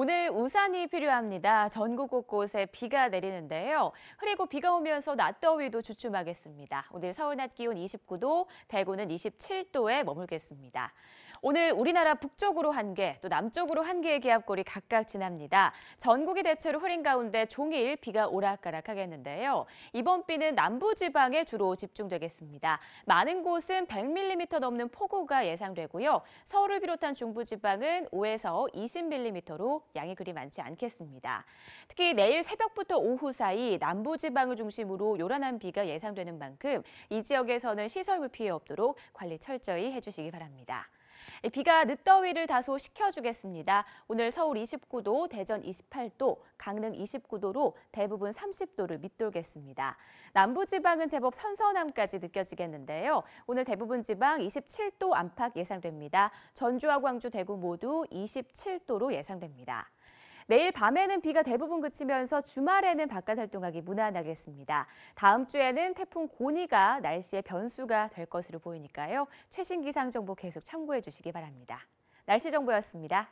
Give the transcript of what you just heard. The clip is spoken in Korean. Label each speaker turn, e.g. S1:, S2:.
S1: 오늘 우산이 필요합니다. 전국 곳곳에 비가 내리는데요. 그리고 비가 오면서 낮더위도 주춤하겠습니다. 오늘 서울 낮 기온 29도, 대구는 27도에 머물겠습니다. 오늘 우리나라 북쪽으로 한 개, 또 남쪽으로 한 개의 기압골이 각각 지납니다. 전국이 대체로 흐린 가운데 종일 비가 오락가락하겠는데요. 이번 비는 남부지방에 주로 집중되겠습니다. 많은 곳은 100mm 넘는 폭우가 예상되고요. 서울을 비롯한 중부지방은 5에서 20mm로 양이 그리 많지 않겠습니다. 특히 내일 새벽부터 오후 사이 남부지방을 중심으로 요란한 비가 예상되는 만큼 이 지역에서는 시설물 피해 없도록 관리 철저히 해주시기 바랍니다. 예, 비가 늦더위를 다소 식혀주겠습니다. 오늘 서울 29도, 대전 28도, 강릉 29도로 대부분 30도를 밑돌겠습니다. 남부지방은 제법 선선함까지 느껴지겠는데요. 오늘 대부분 지방 27도 안팎 예상됩니다. 전주와 광주, 대구 모두 27도로 예상됩니다. 내일 밤에는 비가 대부분 그치면서 주말에는 바깥 활동하기 무난하겠습니다. 다음 주에는 태풍 고니가 날씨의 변수가 될 것으로 보이니까요. 최신 기상 정보 계속 참고해 주시기 바랍니다. 날씨 정보였습니다.